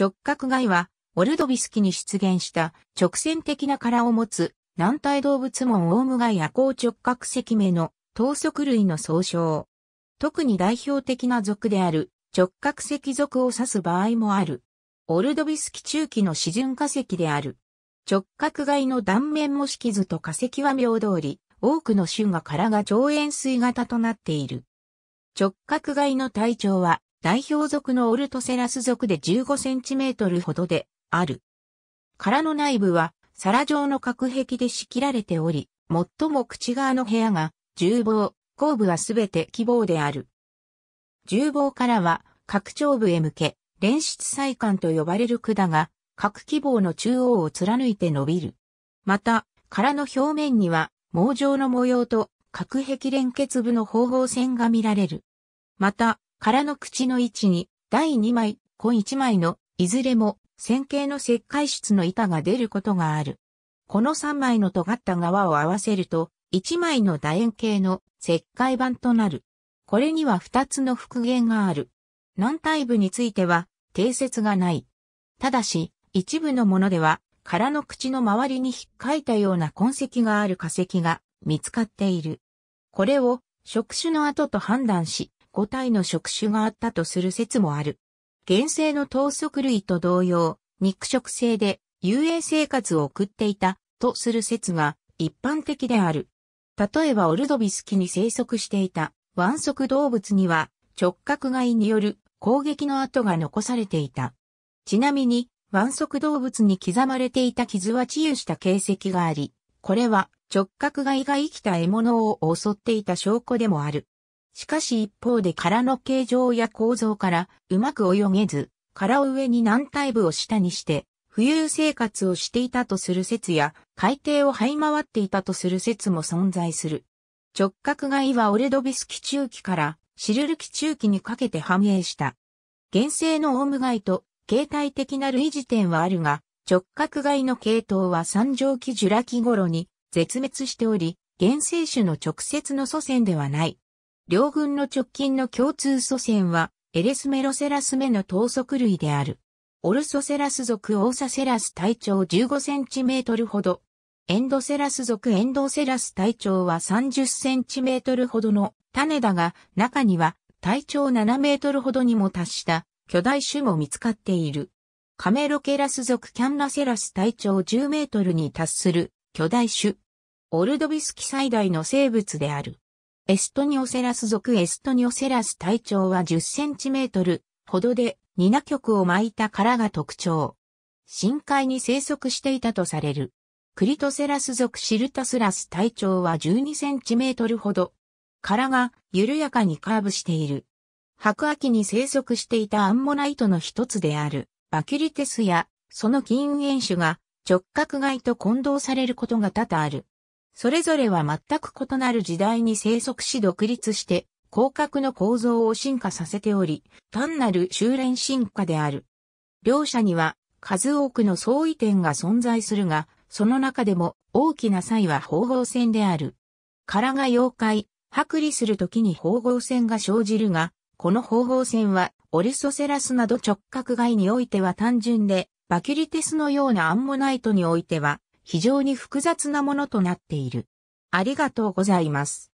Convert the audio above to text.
直角外は、オルドビスキに出現した直線的な殻を持つ軟体動物門オウムガイア高直角石目の等足類の総称。特に代表的な属である直角石属を指す場合もある。オルドビスキ中期の示準化石である。直角外の断面模式図と化石は平通り、多くの種が殻が上円錐型となっている。直角外の体長は代表属のオルトセラス属で15センチメートルほどである。殻の内部は皿状の隔壁で仕切られており、最も口側の部屋が重房、後部はすべて希望である。重房からは拡張部へ向け、連出祭管と呼ばれる管が、各希望の中央を貫いて伸びる。また、殻の表面には、網状の模様と、隔壁連結部の方法線が見られる。また、殻の口の位置に第2枚、根1枚のいずれも線形の石灰質の板が出ることがある。この3枚の尖った側を合わせると、1枚の楕円形の石灰板となる。これには2つの復元がある。軟体部については定説がない。ただし、一部のものでは、殻の口の周りに引っかいたような痕跡がある化石が見つかっている。これを触手の跡と判断し、五体の触手があったとする説もある。原生の頭足類と同様、肉食性で遊泳生活を送っていたとする説が一般的である。例えばオルドビスキに生息していた腕足動物には直角外による攻撃の跡が残されていた。ちなみに腕足動物に刻まれていた傷は治癒した形跡があり、これは直角外が生きた獲物を襲っていた証拠でもある。しかし一方で殻の形状や構造からうまく泳げず、殻を上に軟体部を下にして、浮遊生活をしていたとする説や、海底を這い回っていたとする説も存在する。直角貝はオレドビス期中期からシルル期中期にかけて繁栄した。原生のオウム貝と形態的な類似点はあるが、直角貝の系統は三畳期ジュラ期頃に絶滅しており、原生種の直接の祖先ではない。両軍の直近の共通祖先は、エレスメロセラス目の等足類である。オルソセラス属オーサセラス体長15センチメートルほど。エンドセラス属エンドセラス体長は30センチメートルほどの種だが、中には体長7メートルほどにも達した巨大種も見つかっている。カメロケラス属キャンナセラス体長10メートルに達する巨大種。オルドビスキ最大の生物である。エストニオセラス属エストニオセラス体長は10センチメートルほどで、ニナ曲を巻いた殻が特徴。深海に生息していたとされる。クリトセラス属シルタスラス体長は12センチメートルほど。殻が緩やかにカーブしている。白亜紀に生息していたアンモナイトの一つであるバキュリテスやその運園種が直角外と混同されることが多々ある。それぞれは全く異なる時代に生息し独立して、広角の構造を進化させており、単なる修練進化である。両者には数多くの相違点が存在するが、その中でも大きな際は縫合線である。殻が妖怪、剥離するときに縫合線が生じるが、この縫合線はオルソセラスなど直角外においては単純で、バキュリテスのようなアンモナイトにおいては非常に複雑なものとなっている。ありがとうございます。